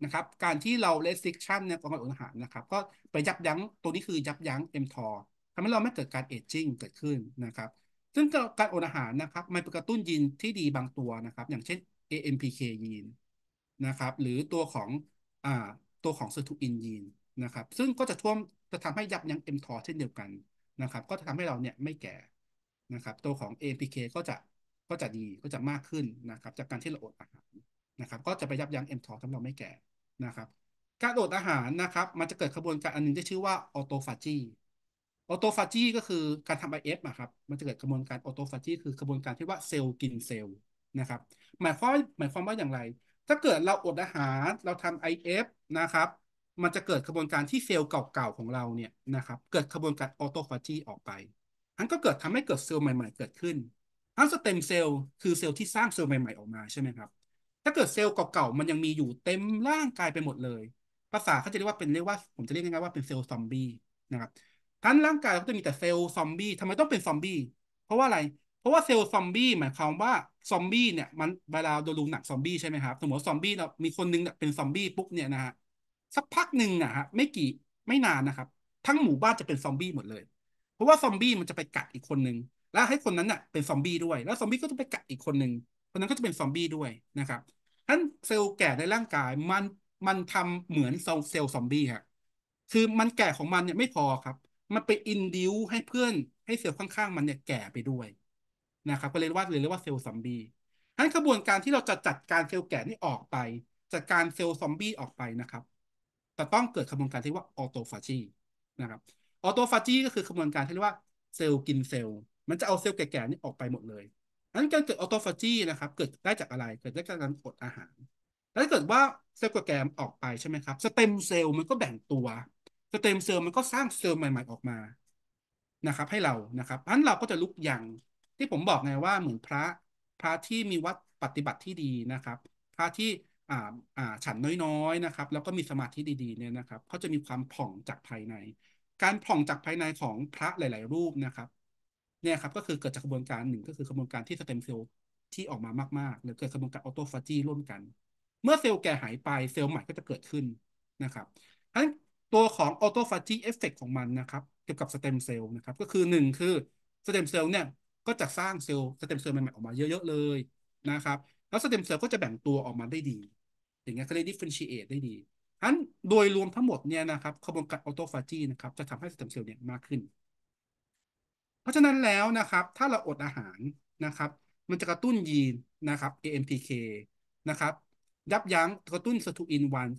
นะครับ การที่เรา restriction เนี่ยของการอดอาหารนะครับ ก็ไปยับยั้งตัวนี้คือยับยั้ง mTOR ทำให้เราไม่เกิดการเอจจิ้งเกิดขึ้นนะครับ ซึ่งการอดอาหารนะครับมันกระตุ้นยีนที่ดีบางตัวนะครับ อย่างเช่น AMPK ยีนนะครับ หรือตัวของอ่าตัวของเซอร์ทูอินยีนนะครับ ซึ่งก็จะท่วมจะทำให้ยับยั้งเอ็มทอเช่นเดียวกันนะครับ ก็จะทำให้เราเนี่ยไม่แก่นะครับ ตัวของ AMPK ก็จะก็จะดีก็จะมากขึ้นนะครับ จากการที่เราอดอาหารนะครับ ก็จะไปยับยั้งเอ็มทอทำให้เราไม่แก่นะครับการอดอาหารนะครับ มันจะเกิดกระบวนการอันนึงที่ชื่อว่าออโตฟาจีออโตฟาจีก็คือการทำไอเอฟอะครับ มันจะเกิดกระบวนการออโตฟาจีคือกระบวนการที่ว่าเซลล์กินเซลล์นะครับหมายความหมายความว่าอย่างไร ถ้าเกิดเราอดอาหารเราทำไอเอฟนะครับ มันจะเกิดกระบวนการที่เซลล์เก่าๆของเราเนี่ยนะครับเกิดกระบวนการออโตฟาจีออกไปอันก็เกิดทำให้เกิดเซลล์ใหม่ๆเกิดขึ้นทั้งสเต็มเซลล์คือเซลล์ที่สร้างเซลล์ใหม่ๆออกมา ใช่ไหมครับถ้าเกิดเซลล์เก่าๆมันยังมีอยู่เต็มร่างกายไปหมดเลย ภาษาเขาจะเรียกว่าเป็นเรียกว่าผมจะเรียกง่ายๆว่าเป็นเซลล์ซอมบี้นะครับทั้งร่างกายก็จะมีแต่เซลล์ซอมบี้ทำไมต้องเป็นซอมบี้ เพราะว่าอะไร เพราะว่าเซลล์ซอมบี้หมายความว่าซอมบี้เนี่ย มันเวลาโดนลุหนักซอมบี้ใช่ไหมครับ สมมติซอมบี้เรามีคนนึงเป็นซอมบี้ปุ๊บเนี่ยนะฮะ สักพักหนึ่งนะฮะไม่กี่ไม่นานนะครับ ทั้งหมู่บ้านจะเป็นซอมบี้หมดเลย เพราะว่าซอมบี้มันจะไปกัดอีกคนนึงแล้วให้คนนั้นเน่ะเป็นซอมบี้ด้วย แล้วซอมบี้ก็จะไปกัดอีกคนหนึ่งคนนั้นก็จะเป็นซอมบี้ด้วยนะครับทั้นเซลล์แก่ในร่างกายมันมันทำเหมือนเซลล์ซอมบี้ครับคือมันแก่ของมันเนี่ยไม่พอครับมันไปอินดิวให้เพื่อนให้เซลล์ข้าง ๆ มันเนี่ยแก่ไปด้วยนะครับก็เลยว่าเลยเรียกว่าเซลล์ซอมบี้ทั้นกระบวนการที่เราจะจัดการเซลล์แก่นี่ออกไป จัดการเซลล์ซอมบี้ออกไปนะครับจะต้องเกิดกระบวนการที่ว่าออโตฟาจีนะครับออโตฟาจีก็คือกระบวนการที่เรียกว่าเซลล์กินเซลล์มันจะเอาเซลล์แก่ๆนี่ออกไปหมดเลยนั้นการเกิดออโตฟาจีนะครับเกิดได้จากอะไรเกิดได้จากการอดอาหาร แล้วถ้าเกิดว่าเซลล์แก่ๆออกไปใช่ไหมครับสเต็มเซลล์มันก็แบ่งตัวสเต็มเซลล์มันก็สร้างเซลล์ใหม่ ๆ ออกมานะครับ ให้เรา นะครับเพราะนั้นเราก็จะลุกอย่างที่ผมบอกไงว่าเหมือนพระ พระที่มีวัดปฏิบัติที่ดีนะครับพระที่อ่าอ่าฉันน้อยๆนะครับ แล้วก็มีสมาธิดีๆเนี่ยนะครับเขาจะมีความผ่องจากภายใน การผ่องจากภายในของพระหลายๆ รูปนะครับเนี่ยครับก็คือเกิดจากกระบวนการหนึ่งก็คือกระบวนการที่สเต็มเซลล์ที่ออกมามากๆหรือเกิดกระบวนการออโตฟาจีร่วมกันเมื่อเซลล์แก่หายไปเซลล์ใหม่ก็จะเกิดขึ้นนะครับเพราะฉะนั้นตัวของออโตฟาจีเอฟเฟกของมันนะครับ เกี่ยวกับสเต็มเซลล์นะครับก็คือหนึ่งคือสเต็มเซลล์เนี่ยก็จะสร้างเซลล์สเต็มเซลล์ใหม่ๆออกมาเยอะๆเลยนะครับแล้วสเต็มเซลล์ก็จะแบ่งตัวออกมาได้ดี อย่างเงี้ยเขาเรียก d ฟ f เ e r e n t i ได้ดีอันโดยรวมทั้งหมดเนี่ยนะครับกระบวนการออโตฟาจีนะครับจะทำให้สเต็มเซลล์เนี่ยมากขึ้น เพราะฉะนั้นแล้วนะครับ ถ้าเราอดอาหารนะครับมันจะกระตุ้นยีนนะครับ AMPK นะครับยับยั้ง กระตุ้นสตูอินวัน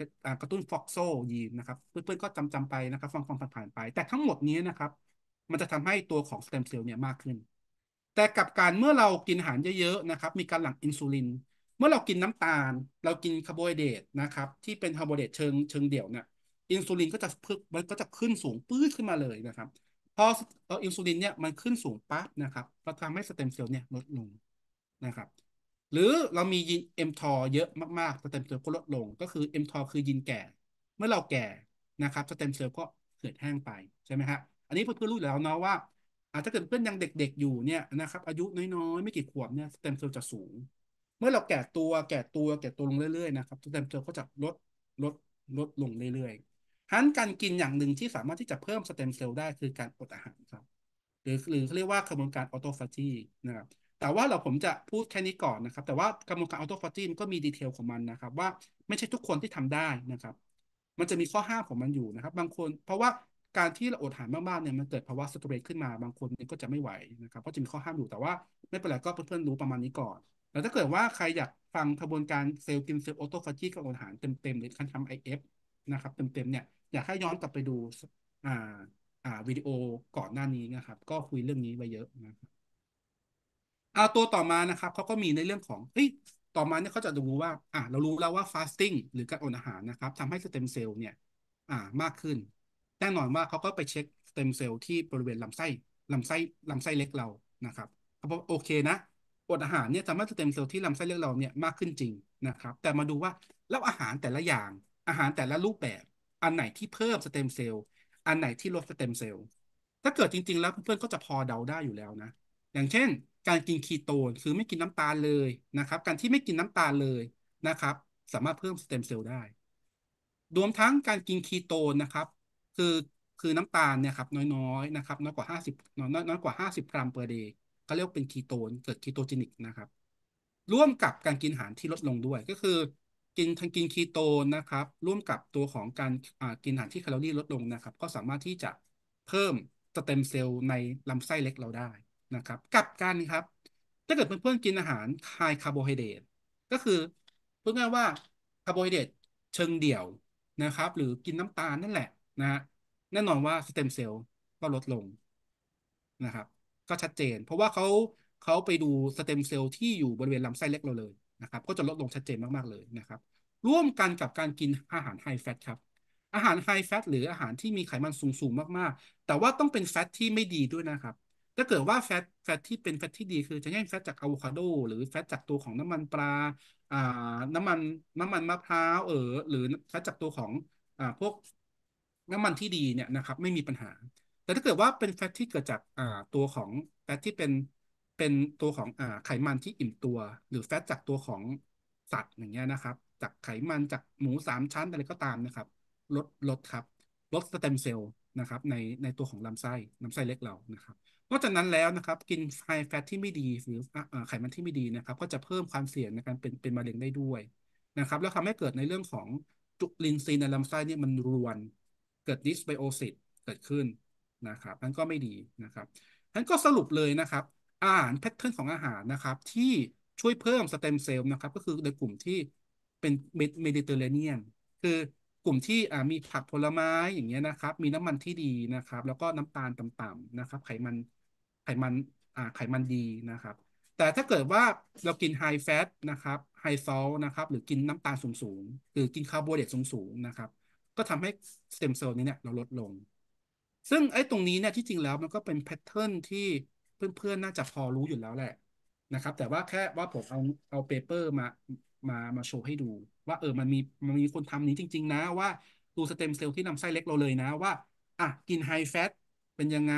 กระตุ้นฟอกโซยีนนะครับเพื่อนๆ ก็จำจำไปนะครับฟังฟังผ่านๆไป แต่ทั้งหมดนี้นะครับ มันจะทำให้ตัวของสเต็มเซลล์เนี่ยมากขึ้น แต่กับการเมื่อเรากินอาหารเยอะๆนะครับ มีการหลั่งอินซูลิน เมื่อเรากินน้ำตาล เรากินคาร์โบไฮเดรตนะครับ ที่เป็นคาร์โบไฮเดรตเชิงเชิงเดี่ยวเนี่ยอินซูลินก็จะพึ่มมันก็จะขึ้นสูงปื้ดขึ้นมาเลยนะครับพออินซูลินเนี่ยมันขึ้นสูงปั๊บนะครับเราทำให้สเต็มเซลล์เนี่ยลดลงนะครับหรือเรามียีน mTOR เยอะมากๆสเต็มเซลล์ก็ลดลง ก็คือ mTOR คือยีนแก่ เมื่อเราแก่นะครับสเต็มเซลล์ก็เกิดแห้งไปใช่ไหมครับอันนี้เพื่อนๆรู้แล้วเนาะว่าถ้าเกิดเพื่อนยังเด็กๆ อยู่เนี่ยนะครับ อายุน้อยๆไม่กี่ขวบเนี่ยสเต็มเซลล์จะสูงเมื่อเราแก่ตัวแก่ตัวแก่ตัวลงเรื่อยๆนะครับสเต็มเซลล์ก็จะลดลดลดลงเรื่อยๆฮั้นการกินอย่างหนึ่งที่สามารถที่จะเพิ่มสเต็มเซลล์ได้คือการอดอาหารครับหรือหรือเขาเรียกว่ากระบวนการออโตฟาจีนะครับแต่ว่าเราผมจะพูดแค่นี้ก่อนนะครับ แต่ว่ากระบวนการออโต้ฟอร์จินก็มีดีเทลของมันนะครับ ว่าไม่ใช่ทุกคนที่ทำได้นะครับ มันจะมีข้อห้ามของมันอยู่นะครับ บางคน เพราะว่าการที่เราอดหารมากๆเนี่ยมันเกิดภาวะสตรีทขึ้นมาบางคนก็จะไม่ไหวนะครับเพราะจะมีข้อห้ามอยู่แต่ว่าไม่เป็นไรก็เพื่อนๆรู้ประมาณนี้ก่อนแล้วถ้าเกิดว่าใครอยากฟังกระบวนการเซลล์กินเซลล์ออโตฟาจีกับอดอาหารเต็มๆหรือการทำไอเอฟนะครับเต็มๆเนี่ยอยากให้ย้อนกลับไปดูอ่าอ่าวิดีโอก่อนหน้านี้นะครับ ก็คุยเรื่องนี้ไว้เยอะนะครับเอาตัวต่อมานะครับเขาก็มีในเรื่องของเฮ้ย ต่อมาเนี่ยเขาจะดูว่า อ่าเรารู้แล้วว่าฟาสติ้งหรือการอดอาหารนะครับทำให้สเต็มเซลล์เนี่ย อ่า มากขึ้นแน่นอนว่าเขาก็ไปเช็คสเต็มเซลล์ที่บริเวณลำไส้ลำไส้ลำไส้เล็กเรา นะครับเขาบอกโอเคนะ อดอาหารเนี่ยสามารถสเต็มเซลล์ที่ลำไส้เล็กเราเนี่ยมากขึ้นจริงนะครับ แต่มาดูว่า แล้วอาหารแต่ละอย่าง อาหารแต่ละรูปแบบ อันไหนที่เพิ่มสเต็มเซลล์ อันไหนที่ลดสเต็มเซลล์ ถ้าเกิดจริงๆแล้วเพื่อนๆก็จะพอเดาได้อยู่แล้วนะ อย่างเช่นการกินคีโตนคือไม่กินน้ำตาลเลยนะครับการที่ไม่กินน้ำตาลเลยนะครับ สามารถเพิ่มสเต็มเซลล์ได้รวมทั้งการกินคีโตนนะครับคือคือน้ำตาลเนี่ยครับน้อยๆนะครับน้อยกว่าห้าสิบน้อยน้อยกว่าห้าสิบกรัม per day ก็เรียกเป็นคีโตนเกิดคีโตจินิกนะครับ ร่วมกับการกินอาหารที่ลดลงด้วยก็คือกินทั้งกินคีโตนนะครับร่วมกับตัวของการกินอาหารที่แคลอรี่ลดลงนะครับ ก็สามารถที่จะเพิ่มสเต็มเซลล์ในลำไส้เล็กเราได้นะครับกลับกันครับถ้าเกิดเพื่อนๆกินอาหารไฮคาร์โบไฮเดรตก็คือพูดง่ายว่าคาร์โบไฮเดรตเชิงเดี่ยวนะครับ หรือกินน้ำตาลนั่นแหละนะฮะแน่นอนว่าสเต็มเซลล์ก็ลดลงนะครับ ก็ชัดเจน เพราะว่าเขาเขาไปดูสเต็มเซลล์ที่อยู่บริเวณลำไส้เล็กเราเลยนะครับ ก็จะลดลงชัดเจนมากๆเลยนะครับ ร่วมกันกับการกินอาหารไฮแฟตครับอาหารไฮแฟตหรืออาหารที่มีไขมันสูงๆ มากๆ แต่ว่าต้องเป็นแฟตที่ไม่ดีด้วยนะครับถ้าเกิดว่าแฟตแฟตที่เป็นแฟตที่ดีคือจะย่งแฟตจากอะโวคาโดหรือแฟตจากตัวของน้ำมันปลาอ่าน้ำมันน้ำมันมะพร้าวเออ หรือแฟตจากตัวของอ่าพวกน้ำมันที่ดีเนี่ยนะครับ ไม่มีปัญหา แต่ถ้าเกิดว่าเป็นแฟตที่เกิดจากอ่าตัวของแฟตที่เป็นเป็นตัวของอ่าไขมันที่อิ่มตัวหรือแฟตจากตัวของสัตว์อย่างเงี้ยนะครับจากไขมันจากหมูสามชั้นอะไรก็ตามนะครับลดลดครับลดสเต็มเซลล์นะครับ ในในตัวของลำไส้ลำไส้เล็กเรานะครับนอกจากนั้นแล้วนะครับ กินไฮแฟตที่ไม่ดีหรือไขมันที่ไม่ดีนะครับก็จะเพิ่มความเสี่ยงในการเป็นเป็นมะเร็งได้ด้วยนะครับ แล้วทำให้เกิดในเรื่องของจุลินทรีย์ในลำไส้เนี่ยมันรวน เกิดดิสไบโอซิสเกิดขึ้นนะครับนั้นก็ไม่ดีนะครับนั้นก็สรุปเลยนะครับ อาหารแพทเทิร์นของอาหารนะครับ ที่ช่วยเพิ่มสเต็มเซลล์นะครับก็คือในกลุ่มที่เป็นเมดิเตอร์เรเนียนคือกลุ่มที่มีผักผลไม้อย่างเงี้ยนะครับมีน้ำมันที่ดีนะครับแล้วก็น้ำตาลต่ำๆนะครับ ไขมันไขมันไขมันดีนะครับ แต่ถ้าเกิดว่าเรากินไฮแฟตนะครับ ไฮโซลนะครับ หรือกินน้ำตาลสูงๆหรือกินคาร์โบไฮเดรตสูงๆนะครับ ก็ทำให้สเต็มเซลล์นี้เนี่ย เราลดลง ซึ่งไอ้ตรงนี้เนี่ย ที่จริงแล้วมันก็เป็นแพทเทิร์นที่เพื่อนๆน่าจะพอรู้อยู่แล้วแหละนะครับ แต่ว่าแค่ว่าผมเอาเอาเปเปอร์มา มามาโชว์ให้ดู ว่าเออ มันมีมันมีคนทำนี้จริงๆนะว่าดูสเต็มเซลล์ที่ลาไส้เล็กเราเลยนะว่า อ่ะกินไฮแฟตเป็นยังไง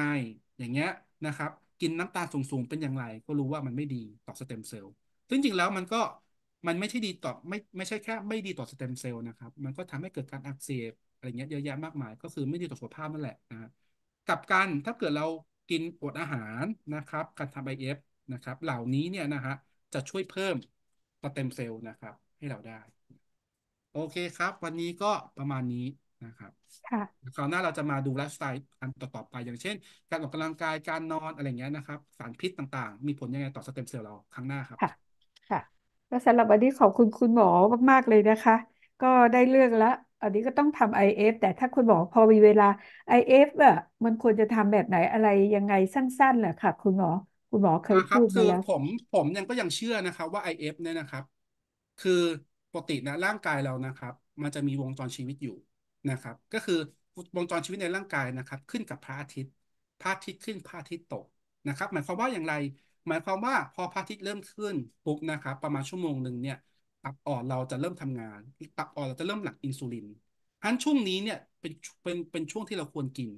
อย่างเงี้ยนะครับกินน้ำตาลสูงๆเป็นอย่างไร ก็รู้ว่ามันไม่ดีต่อสเต็มเซลล์ซึ่งจริงแล้วมันก็มันไม่ใช่ดีต่อไม่ไม่ใช่แค่ไม่ดีต่อสเต็มเซลล์นะครับมันก็ทำให้เกิดการอักเสบอะไรเงี้ยเยอะแยะมากมาย ก็คือไม่ดีต่อสุขภาพนั่นแหละนะกับการถ้าเกิดเรากินอดอาหารนะครับการทำไอเอฟนะครับ เหล่านี้เนี่ยนะฮะจะช่วยเพิ่มสเต็มเซลล์นะครับ ให้เราได้ โอเคครับ วันนี้ก็ประมาณนี้นะครับคราวหน้าเราจะมาดูไลฟ์สไตล์อันต่อๆไปอย่างเช่น การออกกำลังกาย การนอนอะไรเงี้ยนะครับสารพิษต่างๆ มีผลยังไงต่อสเต็มเซลล์เราครั้งหน้าครับ ค่ะ ค่ะก็สำหรับวันนี้ขอบคุณคุณหมอมากๆเลยนะคะ ก็ได้เรื่องละอันนี้ก็ต้องทำ IF แต่ถ้าคุณหมอพอมีเวลา IF อ่ะมันควรจะทำแบบไหนอะไรยังไงสั้นๆเหรอค่ะ คุณหมอคุณหมอเคยพูดมาแล้วคือผมผมยังก็ยังเชื่อนะครับว่า IF เนี่ยนะครับ คือปกตินะร่างกายเรานะครับ มันจะมีวงจรชีวิตอยู่นะครับก็คือวงจรชีวิตในร่างกายนะครับขึ้นกับพระอาทิตย์พระอาทิตย์ขึ้นพระอาทิตย์ตกนะครับหมายความว่าอย่างไร หมายความว่าพอพระอาทิตย์เริ่มขึ้นปุ๊บนะครับประมาณชั่วโมงหนึ่งเนี่ยตับอ่อนเราจะเริ่มทำงานตับอ่อนเราจะเริ่มหลั่งอินซูลินอันช่วงนี้เนี่ยเป็นเป็นเป็นช่วงที่เราควรกิน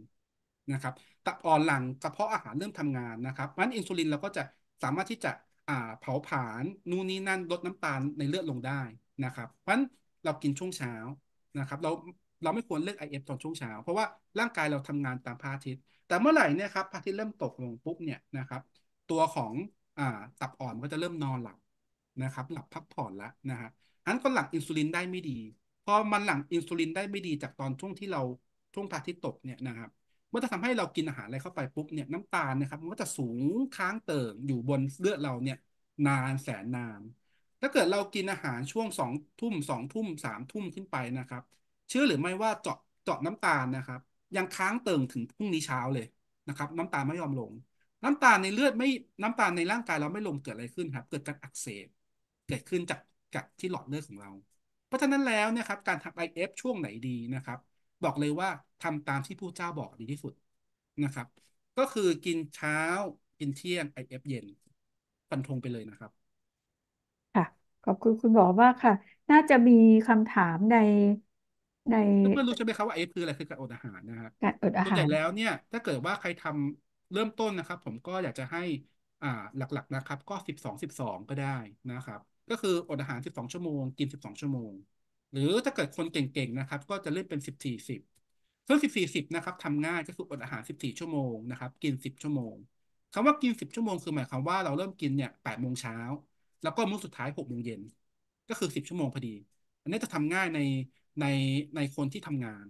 นะครับตับอ่อนหลังกระเพาะอาหารเริ่มทำงานนะครับมันอินซูลินเราก็จะสามารถที่จะอ่าเผาผลาญนู่นนี่นั่นลดน้ำตาลในเลือดลงได้นะครับเพราะฉะนั้นเรากินช่วงเช้านะครับ เราเราไม่ควรเลือก IF ตอนช่วงเช้าเพราะว่าร่างกายเราทำงานตามพระอาทิตย์แต่เมื่อไหร่เนี่ยครับพระอาทิตย์เริ่มตกลงปุ๊บเนี่ยนะครับ ตัวของอ่าตับอ่อนก็จะเริ่มนอนหลับนะครับ หลับพักผ่อนแล้วนะฮะอันก็หลังอินซูลินได้ไม่ดีพอมันหลังอินซูลินได้ไม่ดีจากตอนช่วงที่เราช่วงพระอาทิตย์ตกเนี่ยนะครับมันจะทำให้เรากินอาหารอะไรเข้าไปปุ๊บเนี่ยน้ำตาลนะครับมันก็จะสูงค้างเติ่งอยู่บนเลือดเราเนี่ย นานแสนนานถ้าเกิดเรากินอาหารช่วงสองทุ่มสองทุ่มสามทุ่มขึ้นไปนะครับเชื่อหรือไม่ว่าเจาะเจาะน้ำตาลนะครับ ยังค้างเติ่งถึงพรุ่งนี้เช้าเลยนะครับ น้ำตาลไม่ยอมลง น้ำตาลในเลือดไม่น้ำตาลในร่างกายเราไม่ลงเกิดอะไรขึ้นครับ เกิดการอักเสบ เกิดขึ้นจากจากที่หลอดเลือดของเรา เพราะฉะนั้นแล้วนะครับการทำไออฟช่วงไหนดีนะครับ บอกเลยว่าทำตามที่ผู้เจ้าบอกดีที่สุดนะครับ ก็คือกินเช้ากินเที่ยงไอเฟเย็นปันทงไปเลยนะครับค่ะขอบคุณคุณหมอมากค่ะ น่าจะมีคำถามในในเพื่อนรู้ใช่ไหมครับว่าไอ้คืออะไรคือการอดอาหารนะครับการอดอาหารส่วนใหญ่แล้วเนี่ยถ้าเกิดว่าใครทำเริ่มต้นนะครับ ผมก็อยากจะให้อ่าหลักๆนะครับ ก็สิบสองสิบสองก็ได้นะครับ ก็คืออดอาหารสิบสองชั่วโมง กินสิบสองชั่วโมงหรือถ้าเกิดคนเก่งๆนะครับ ก็จะเลื่อนเป็นสิบสี่สิบซึ่งสิบสี่สิบนะครับทำง่ายก็คืออดอาหารสิบสี่ชั่วโมงนะครับกินสิบชั่วโมง คำว่ากินสิบชั่วโมงคือหมายความว่าเราเริ่มกินเนี่ยแปดโมงเช้าแล้วก็มื้อสุดท้ายหกโมงเย็น ก็คือสิบชั่วโมงพอดี อันนี้จะทำง่ายในในในคนที่ทำงาน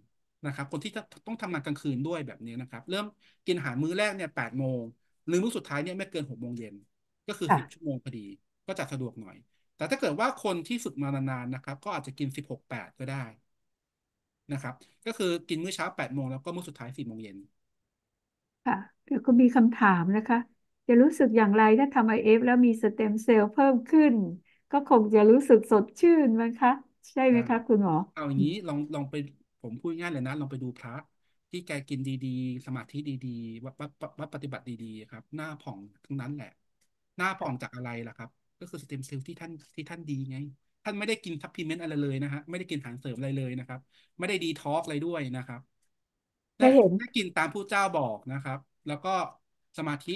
นะครับคนที่ต้องทำงานกลางคืนด้วยแบบนี้นะครับ เริ่มกินอาหารมื้อแรกเนี่ยแปดโมงหรือมื้อสุดท้ายเนี่ยไม่เกินหกโมงเย็น ก็คือสิบชั่วโมงพอดี ก็จะสะดวกหน่อย แต่ถ้าเกิดว่าคนที่ฝึกมานานๆนะครับ ก็อาจจะกินสิบหกแปดก็ได้นะครับ ก็คือกินมื้อเช้าแปดโมงแล้วก็มื้อสุดท้ายสี่โมงเย็นค่ะแล้วก็มีคำถามนะคะ จะรู้สึกอย่างไรถ้าทำไอเอฟแล้วมีสเต็มเซลล์เพิ่มขึ้น ก็คงจะรู้สึกสดชื่นมั้งคะใช่ไหมคะคุณหมอเอาอย่างนี้ลองลองไปผมพูดง่ายเลยนะลองไปดูพระที่แกกินดีๆ สมาธิดีๆวัดวัดวัดปฏิบัติดี ๆ ครับ หน้าผ่องทั้งนั้นแหละ หน้าผ่องจากอะไรล่ะครับ ก็คือสเต็มเซลล์ที่ท่านที่ท่านดีไงท่านไม่ได้กินซัพพลีเมนต์อะไรเลยนะฮะไม่ได้กินอาหารเสริมอะไรเลยนะครับ ไม่ได้ดีท็อกอะไรด้วยนะครับแต่เห็นถ้ากินตามผู้เจ้าบอกนะครับ แล้วก็สมาธิ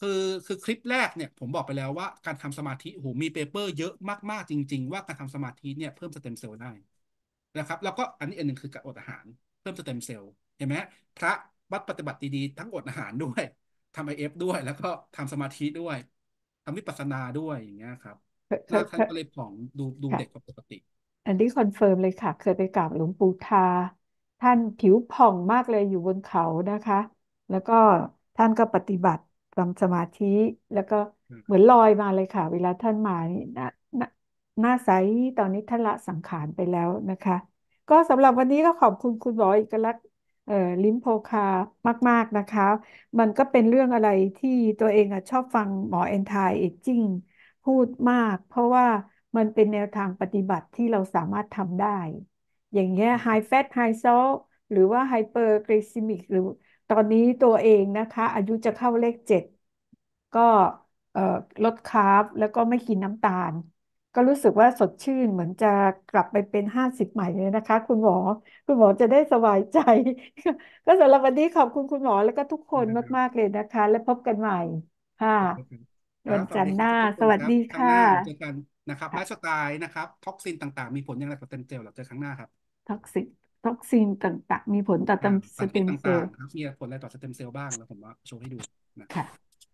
คือคือคลิปแรกเนี่ยผมบอกไปแล้วว่า การทำสมาธิโหมีเปเปอร์เยอะมากๆ จริงๆ ว่าการทำสมาธิเนี่ยเพิ่มสเต็มเซลล์ได้นะครับแล้วก็อันนี้อันหนึ่งคือการอดอาหารเพิ่มสเต็มเซลล์เห็นไหมพระวัดปฏิบัติดีๆทั้งอดอาหารด้วยทำไอเอฟด้วย แล้วก็ทำสมาธิด้วยทำวิปัสสนาด้วยอย่างเงี้ยครับถ้าท่านก็เลยผองดูดูเด็กกว่าปกติอันนี้คอนเฟิร์มเลยค่ะเคยไปกราบหลวงปู่ทา ท่านผิวผ่องมากเลยอยู่บนเขานะคะ แล้วก็ท่านก็ปฏิบัติทำสมาธิแล้วก็เหมือนลอยมาเลยค่ะ เวลาท่านมานี่หน้าหน้าใสตอนนี้ท่านละสังขารไปแล้วนะคะ ก็สำหรับวันนี้ก็ขอบคุณคุณหมอเอกลักษณ์เอ่อลิ้มโพคามากๆนะคะ มันก็เป็นเรื่องอะไรที่ตัวเองอะชอบฟังหมอแอนทายเอจจิ้งพูดมากเพราะว่ามันเป็นแนวทางปฏิบัติที่เราสามารถทำได้ อย่างเงี้ยไฮแฟตไฮซอลหรือว่าไฮเปอร์กลีซิมิกหรือตอนนี้ตัวเองนะคะ อายุจะเข้าเลขเจ็ดก็เอ่อลดคาร์บแล้วก็ไม่กินน้ำตาล ก็รู้สึกว่าสดชื่นเหมือนจะกลับไปเป็นห้าสิบใหม่เลยนะคะ คุณหมอคุณหมอจะได้สบายใจ ก็สำหรับวันนี้ขอบคุณคุณหมอแล้วก็ทุกคนมากๆเลยนะคะ และพบกันใหม่ค่ะครัวันบสวัจันทดีร์หคน้ารับสวัสรับดีครั้งห่ะน้าเจอกันนะครับไลฟ์สไตล์นะครับท็อกซินต่างๆ มีผลอย่างไรกับเต็มเซลล์เราเจอครั้งหน้าครับท็อกซิก็อกซีนต่าง ๆ มีผลต่อต่สเต็มเซลล์มีผลอะไรต่อสเต็มเซลล์บ้างแล้วผมว่าโชว์ให้ดูนะค่ะ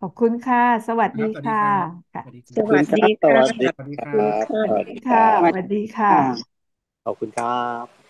ขอบคุณค่ะ สวัสดีค่ะสวัสดีค่ะสวัสดีค่ะสวัสดีค่ะขอบคุณครับ